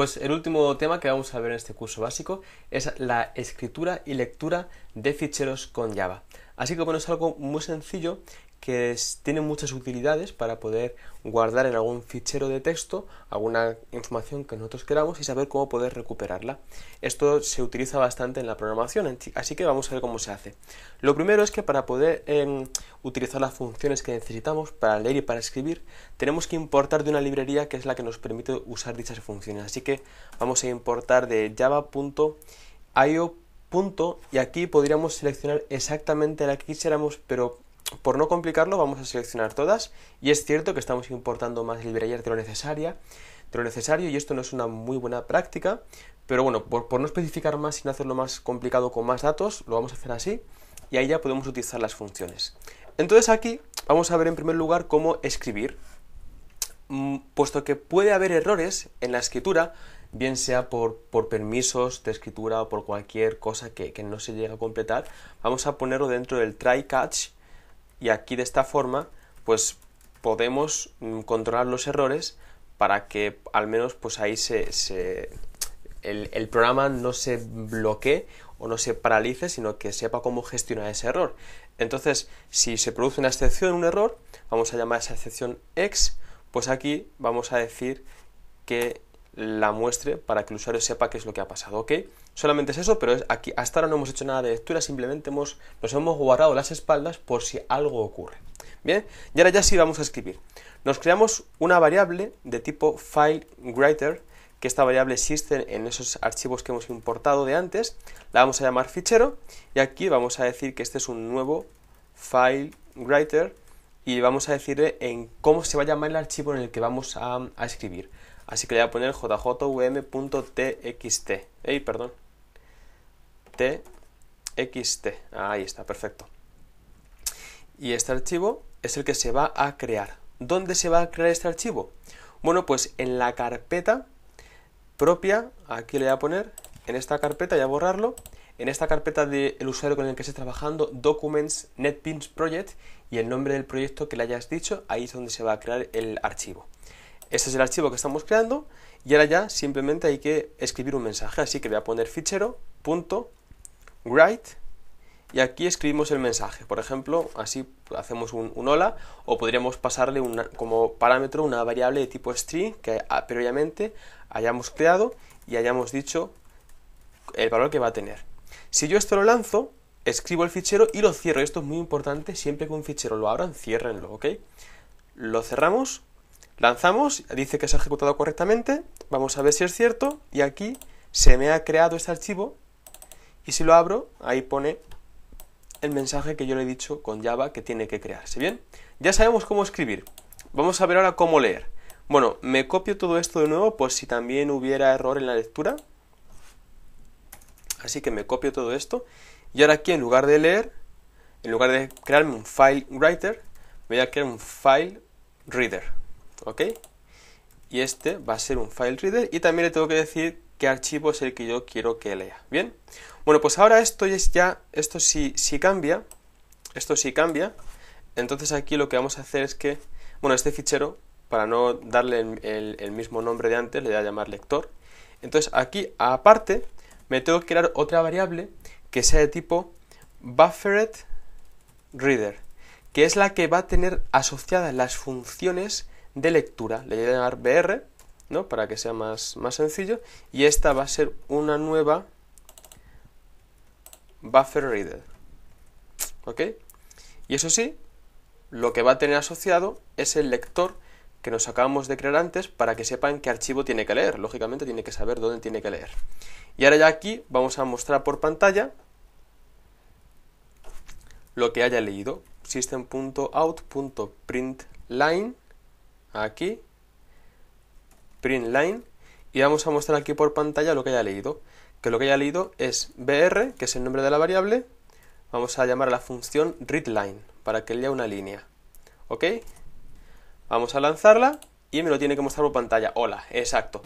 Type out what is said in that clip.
Pues el último tema que vamos a ver en este curso básico es la escritura y lectura de ficheros con Java. Así que bueno, es algo muy sencillo que tiene muchas utilidades para poder guardar en algún fichero de texto alguna información que nosotros queramos y saber cómo poder recuperarla. Esto se utiliza bastante en la programación, así que vamos a ver cómo se hace. Lo primero es que para poder em, utilizar las funciones que necesitamos para leer y para escribir, tenemos que importar de una librería que es la que nos permite usar dichas funciones. Así que vamos a importar de java.io. y aquí podríamos seleccionar exactamente la que quisiéramos, pero por no complicarlo, vamos a seleccionar todas y es cierto que estamos importando más librerías de lo necesaria, de lo necesario y esto no es una muy buena práctica, pero bueno, por, no especificar más y no hacerlo más complicado con más datos, lo vamos a hacer así y ahí ya podemos utilizar las funciones. Entonces aquí vamos a ver en primer lugar cómo escribir, mm, puesto que puede haber errores en la escritura, bien sea por, permisos de escritura o por cualquier cosa que, que, no se llegue a completar, vamos a ponerlo dentro del try catch y aquí de esta forma pues podemos mm, controlar los errores para que al menos pues ahí se, el, programa no se bloquee o no se paralice, sino que sepa cómo gestionar ese error. Entonces, si se produce una excepción, un error, vamos a llamar esa excepción X, pues aquí vamos a decir que la muestre para que el usuario sepa qué es lo que ha pasado, ¿ok? Solamente es eso, pero es aquí, hasta ahora no hemos hecho nada de lectura, simplemente hemos, nos hemos guardado las espaldas por si algo ocurre. Bien, y ahora ya sí vamos a escribir. Nos creamos una variable de tipo writer, que esta variable existe en esos archivos que hemos importado de antes, la vamos a llamar fichero, y aquí vamos a decir que este es un nuevo writer y vamos a decirle en cómo se va a llamar el archivo en el que vamos a escribir. Así que le voy a poner jjvm.txt. Ey, perdón. txt. Ahí está, perfecto. Y este archivo es el que se va a crear. ¿Dónde se va a crear este archivo? Bueno, pues en la carpeta propia, aquí le voy a poner, en esta carpeta, y a borrarlo, en esta carpeta del usuario con el que esté trabajando, Documents NetBeans Project, y el nombre del proyecto que le hayas dicho, ahí es donde se va a crear el archivo. Este es el archivo que estamos creando y ahora ya simplemente hay que escribir un mensaje. Así que voy a poner fichero.write y aquí escribimos el mensaje. Por ejemplo, así hacemos un, un hola o podríamos pasarle como parámetro una variable de tipo string que previamente hayamos creado y hayamos dicho el valor que va a tener. Si yo esto lo lanzo, escribo el fichero y lo cierro. Esto es muy importante, siempre que un fichero lo abran, ciérrenlo, ¿ok? Lo cerramos Lanzamos, dice que se ha ejecutado correctamente, vamos a ver si es cierto, y aquí se me ha creado este archivo, y si lo abro, ahí pone el mensaje que yo le he dicho con Java que tiene que crearse, ¿bien? Ya sabemos cómo escribir, vamos a ver ahora cómo leer. Bueno, me copio todo esto de nuevo por si también hubiera error en la lectura. Así que me copio todo esto. Y ahora aquí, en lugar de leer, en lugar de crearme un file writer, voy a crear un file reader. ¿ok? Y este va a ser un file reader y también le tengo que decir qué archivo es el que yo quiero que lea, ¿bien? Bueno, pues ahora esto es ya, esto sí, cambia, esto sí cambia, entonces aquí lo que vamos a hacer es que, bueno, este fichero, para no darle el, mismo nombre de antes, le voy a llamar lector. Entonces aquí, aparte, me tengo que crear otra variable que sea de tipo buffered reader, que es la que va a tener asociadas las funciones de lectura. Le voy a BR, ¿no? Para que sea más, más sencillo. Y esta va a ser una nueva buffer reader. ¿Ok? Y eso sí, lo que va a tener asociado es el lector que nos acabamos de crear antes para que sepan qué archivo tiene que leer. Lógicamente tiene que saber dónde tiene que leer. Y ahora ya aquí vamos a mostrar por pantalla lo que haya leído. System.out.println aquí, print line, y vamos a mostrar aquí por pantalla lo que haya leído. Que lo que haya leído es br, que es el nombre de la variable, vamos a llamar a la función readLine, para que lea una línea. ¿Ok? Vamos a lanzarla y me lo tiene que mostrar por pantalla. Hola, exacto.